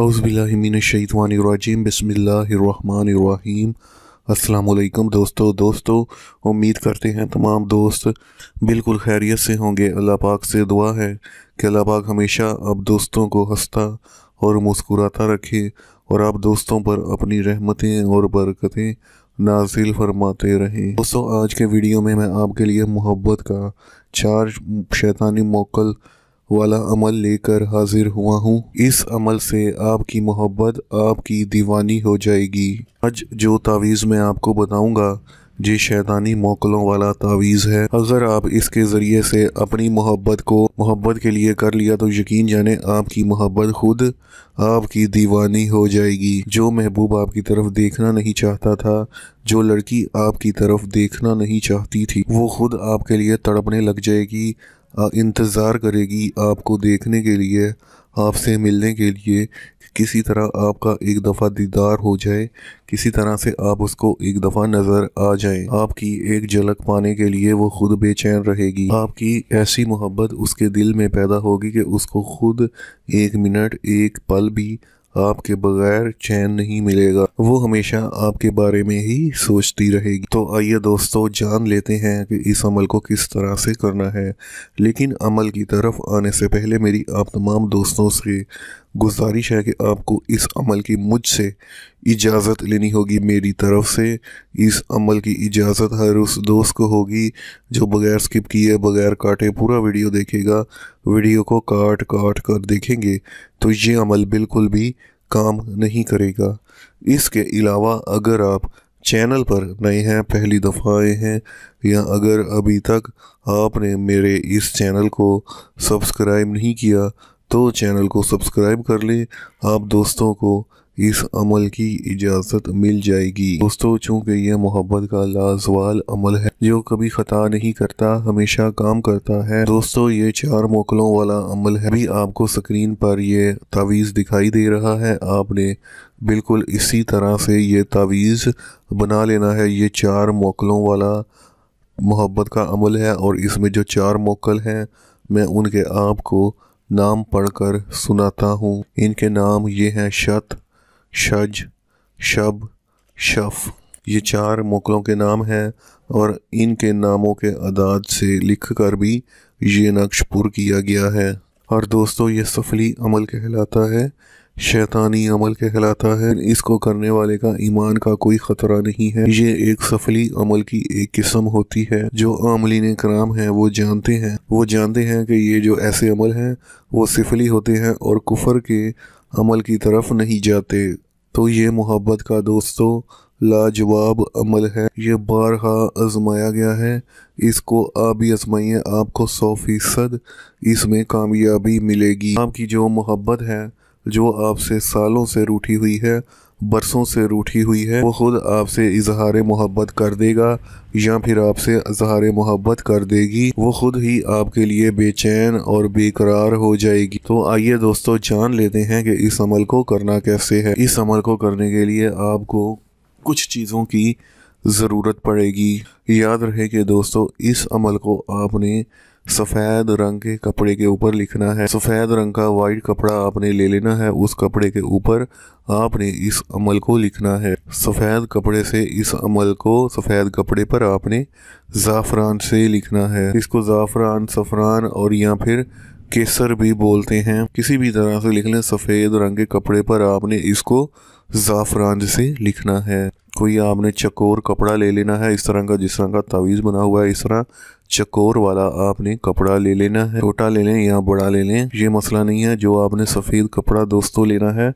अज़बिल्लिमिनशैतवानरजीम बसमीम अल्लाम दोस्तों दोस्तों उम्मीद करते हैं तमाम दोस्त बिल्कुल खैरियत से होंगे अल्लाह पाक से दुआ है कि अल्लाह पाक हमेशा आप दोस्तों को हंसता और मुस्कुराता रखे और आप दोस्तों पर अपनी रहमतें और बरकतें नाजिल फरमाते रहें दोस्तों आज के वीडियो में मैं आपके लिए मोहब्बत का चार शैतानी मोकल वाला अमल लेकर हाजिर हुआ हूँ इस अमल से आपकी मोहब्बत आपकी दीवानी हो जाएगी आज जो तावीज़ मैं आपको बताऊँगा ये शैतानी मोकलों वाला तावीज़ है अगर आप इसके ज़रिए से अपनी मोहब्बत को मोहब्बत के लिए कर लिया तो यकीन जाने आपकी मोहब्बत खुद आपकी दीवानी हो जाएगी जो महबूब आपकी तरफ देखना नहीं चाहता था जो लड़की आपकी तरफ देखना नहीं चाहती थी वो खुद आपके लिए तड़पने लग जाएगी इंतज़ार करेगी आपको देखने के लिए आपसे मिलने के लिए किसी तरह आपका एक दफ़ा दीदार हो जाए किसी तरह से आप उसको एक दफ़ा नज़र आ जाए आपकी एक झलक पाने के लिए वो खुद बेचैन रहेगी आपकी ऐसी मोहब्बत उसके दिल में पैदा होगी कि उसको खुद एक मिनट एक पल भी आपके बगैर चैन नहीं मिलेगा वो हमेशा आपके बारे में ही सोचती रहेगी तो आइए दोस्तों जान लेते हैं कि इस अमल को किस तरह से करना है लेकिन अमल की तरफ आने से पहले मेरी आप तमाम दोस्तों से गुजारिश है कि आपको इस अमल की मुझसे इजाज़त लेनी होगी मेरी तरफ से इस अमल की इजाज़त हर उस दोस्त को होगी जो बगैर स्किप किए बगैर काटे पूरा वीडियो देखेगा वीडियो को काट काट कर देखेंगे तो ये अमल बिल्कुल भी काम नहीं करेगा इसके अलावा अगर आप चैनल पर नए हैं पहली दफ़ा आए हैं या अगर अभी तक आपने मेरे इस चैनल को सब्सक्राइब नहीं किया तो चैनल को सब्सक्राइब कर लें आप दोस्तों को इस अमल की इजाज़त मिल जाएगी दोस्तों चूँकि यह मोहब्बत का लाजवाल अमल है जो कभी ख़ता नहीं करता हमेशा काम करता है दोस्तों ये चार मोकलों वाला अमल है भी आपको स्क्रीन पर यह तावीज़ दिखाई दे रहा है आपने बिल्कुल इसी तरह से ये तावीज़ बना लेना है ये चार मोकलों वाला मोहब्बत का अमल है और इसमें जो चार मोकल हैं मैं उनके आपको नाम पढ़कर सुनाता हूँ इनके नाम ये हैं शत शज शब शफ़ ये चार मोकलों के नाम हैं और इनके नामों के अदाद से लिख कर भी ये नक्श पुर किया गया है और दोस्तों ये सफली अमल कहलाता है शैतानी अमल कहलाता है इसको करने वाले का ईमान का कोई खतरा नहीं है ये एक सफली अमल की एक किस्म होती है जो आमलिन कराम है वो जानते हैं वो जानते हैं कि ये जो ऐसे अमल हैं वो सफली होते हैं और कुफर के अमल की तरफ नहीं जाते तो ये मोहब्बत का दोस्तों लाजवाब अमल है ये बारहा आजमाया गया है इसको आप भी आजमाइए आपको सौ फीसद इसमें कामयाबी मिलेगी आपकी जो मोहब्बत है जो आपसे सालों से रूठी हुई है बरसों से रूठी हुई है वो ख़ुद आपसे इजहार मोहब्बत कर देगा या फिर आपसे इजहार मोहब्बत कर देगी वो ख़ुद ही आपके लिए बेचैन और बेकरार हो जाएगी तो आइए दोस्तों जान लेते हैं कि इस अमल को करना कैसे है इस अमल को करने के लिए आपको कुछ चीज़ों की ज़रूरत पड़ेगी याद रहे कि दोस्तों इस अमल को आपने सफेद रंग के कपड़े के ऊपर लिखना है सफेद रंग का वाइट कपड़ा आपने ले लेना है उस कपड़े के ऊपर आपने इस अमल को लिखना है सफ़ेद कपड़े से इस अमल को सफ़ेद कपड़े पर आपने ज़ाफ़रान से लिखना है इसको ज़ाफ़रान सफ़रान और या फिर केसर भी बोलते हैं किसी भी तरह से लिख लें सफ़ेद रंग के कपड़े पर आपने इसको ज़ाफ़रान से लिखना है कोई आपने चकोर कपड़ा ले लेना है इस तरह का जिस तरह का तावीज़ बना हुआ है इस तरह चकोर वाला आपने कपड़ा ले लेना है छोटा ले लें या बड़ा ले लें ये मसला नहीं है जो आपने सफ़ेद कपड़ा दोस्तों लेना है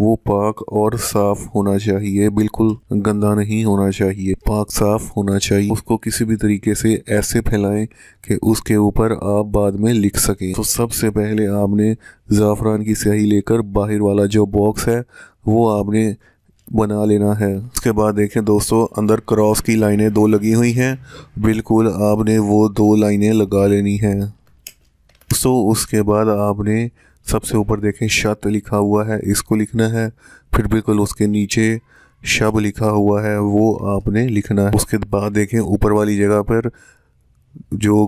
वो पाक और साफ होना चाहिए बिल्कुल गंदा नहीं होना चाहिए पाक साफ होना चाहिए उसको किसी भी तरीके से ऐसे फैलाएं कि उसके ऊपर आप बाद में लिख सकें तो सबसे पहले आपने ज़ाफ़रान की स्याही लेकर बाहर वाला जो बॉक्स है वो आपने बना लेना है उसके बाद देखें दोस्तों अंदर क्रॉस की लाइनें दो लगी हुई हैं बिल्कुल आपने वो दो लाइनें लगा लेनी है दोस्तों उसके बाद आपने सबसे ऊपर देखें शत लिखा हुआ है इसको लिखना है फिर बिल्कुल उसके नीचे शब लिखा हुआ है वो आपने लिखना है उसके बाद देखें ऊपर वाली जगह पर जो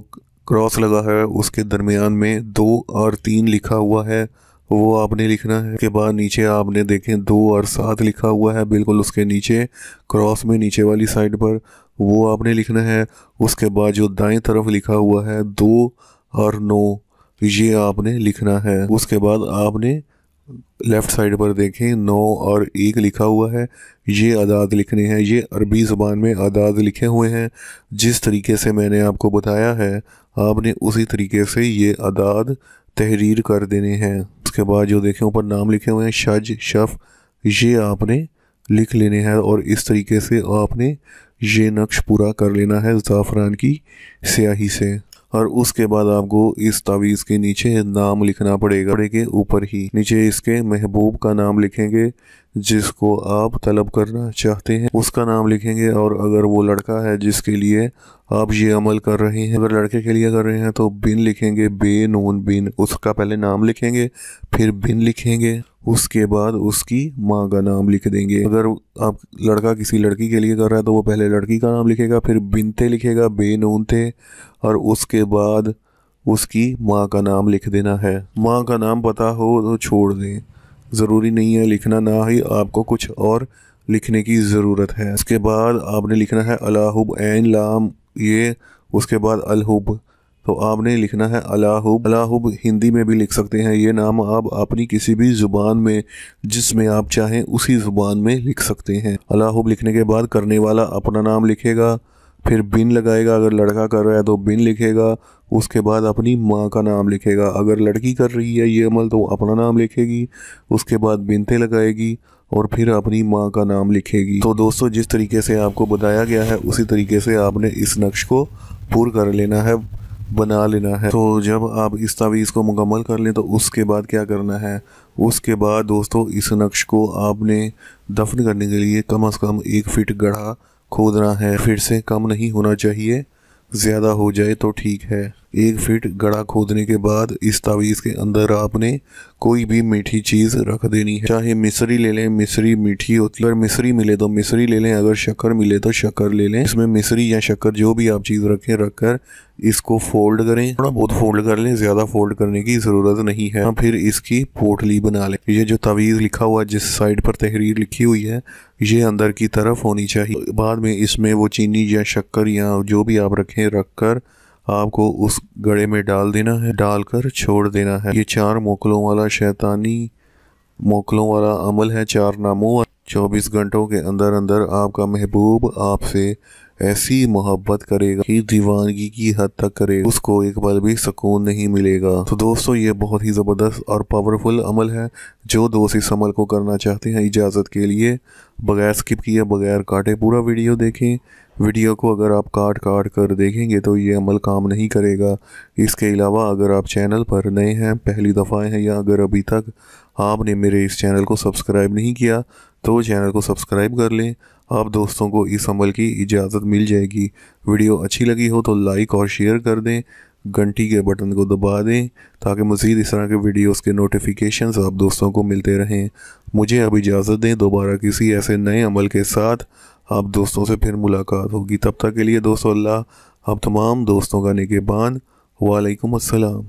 क्रॉस लगा है उसके दरमियान में दो और तीन लिखा हुआ है वो आपने लिखना है के बाद नीचे आपने देखें दो और सात लिखा हुआ है बिल्कुल उसके नीचे क्रॉस में नीचे वाली साइड पर वो आपने लिखना है उसके बाद जो दाएं तरफ लिखा हुआ है दो और नौ ये आपने लिखना है उसके बाद आपने लेफ़्ट साइड पर देखें नौ और एक लिखा हुआ है ये अदाद लिखने हैं ये अरबी ज़बान में अदाद लिखे हुए हैं जिस तरीके से मैंने आपको बताया है आपने उसी तरीके से ये अदाद तहरीर कर देने हैं उसके बाद जो देखें ऊपर नाम लिखे हुए हैं शज शफ ये आपने लिख लेने हैं और इस तरीके से आपने ये नक्श पूरा कर लेना है ज़ाफ़रान की स्याही से और उसके बाद आपको इस तावीज़ के नीचे नाम लिखना पड़ेगा के ऊपर ही नीचे इसके महबूब का नाम लिखेंगे जिसको आप तलब करना चाहते हैं उसका नाम लिखेंगे और अगर वो लड़का है जिसके लिए आप ये अमल कर रहे हैं अगर लड़के के लिए कर रहे हैं तो बिन लिखेंगे बे नून बिन उसका पहले नाम लिखेंगे फिर बिन लिखेंगे उसके बाद उसकी माँ का नाम लिख देंगे अगर आप लड़का किसी लड़की के लिए कर रहा है तो वो पहले लड़की का नाम लिखेगा फिर बिनते लिखेगा थे और उसके बाद उसकी माँ का नाम लिख देना है माँ का नाम पता हो तो छोड़ दें ज़रूरी नहीं है लिखना ना ही आपको कुछ और लिखने की ज़रूरत है उसके बाद आपने लिखना है अलाहुब एन लाम ये उसके बाद अलहुब तो आपने लिखना है अलाहुब अलाहुब हिंदी में भी लिख सकते हैं ये नाम आप अपनी किसी भी ज़ुबान में जिसमें आप चाहें उसी ज़ुबान में लिख सकते हैं अलाहुब लिखने के बाद करने वाला अपना नाम लिखेगा फिर बिन लगाएगा अगर लड़का कर रहा है तो बिन लिखेगा उसके बाद अपनी माँ का नाम लिखेगा अगर लड़की कर रही है ये अमल तो अपना नाम लिखेगी उसके बाद बिनते लगाएगी और फिर अपनी माँ का नाम लिखेगी तो दोस्तों जिस तरीके से आपको बताया गया है उसी तरीके से आपने इस नक्श को पूर कर लेना है बना लेना है तो जब आप इस तावीज़ को मुकम्मल कर लें तो उसके बाद क्या करना है उसके बाद दोस्तों इस नक्श को आपने दफन करने के लिए कम अज़ कम एक फ़िट गढ़ा खोदना है फिर से कम नहीं होना चाहिए ज़्यादा हो जाए तो ठीक है एक फीट गड़ा खोदने के बाद इस तावीज़ के अंदर आपने कोई भी मीठी चीज़ रख देनी है चाहे मिसरी ले लें मिसरी मीठी होती है अगर मिसरी मिले तो मिसरी ले लें अगर शक्कर मिले तो शक्कर ले लें इसमें मिसरी या शक्कर जो भी आप चीज़ रखें रखकर इसको फोल्ड करें थोड़ा बहुत फोल्ड कर लें ज़्यादा फोल्ड करने की ज़रूरत नहीं है हाँ, फिर इसकी पोटली बना लें ये जो तवीज़ लिखा हुआ जिस साइड पर तहरीर लिखी हुई है ये अंदर की तरफ होनी चाहिए बाद में इसमें वो चीनी या शक्कर या जो भी आप रखें रख कर आपको उस गड़े में डाल देना है डालकर छोड़ देना है ये चार मोकलों वाला शैतानी मोकलों वाला अमल है चार नामों चौबीस घंटों के अंदर अंदर आपका महबूब आपसे ऐसी मोहब्बत करेगा कि दीवानगी की हद तक करेगा उसको एक बार भी सुकून नहीं मिलेगा तो दोस्तों ये बहुत ही ज़बरदस्त और पावरफुल अमल है जो दोस्त इस अमल को करना चाहते हैं इजाज़त के लिए बगैर स्किप किए बगैर काटे पूरा वीडियो देखें वीडियो को अगर आप काट काट कर देखेंगे तो ये अमल काम नहीं करेगा इसके अलावा अगर आप चैनल पर नए हैं पहली दफ़ा हैं या अगर अभी तक आपने मेरे इस चैनल को सब्सक्राइब नहीं किया तो चैनल को सब्सक्राइब कर लें आप दोस्तों को इस अमल की इजाज़त मिल जाएगी वीडियो अच्छी लगी हो तो लाइक और शेयर कर दें घंटी के बटन को दबा दें ताकि मज़ीद इस तरह के वीडियोस के नोटिफिकेशन आप दोस्तों को मिलते रहें मुझे अब इजाज़त दें दोबारा किसी ऐसे नए अमल के साथ आप दोस्तों से फिर मुलाकात होगी तब तक के लिए दोस्तों अल्लाह आप तमाम दोस्तों का निगेबान वालेकुम अस्सलाम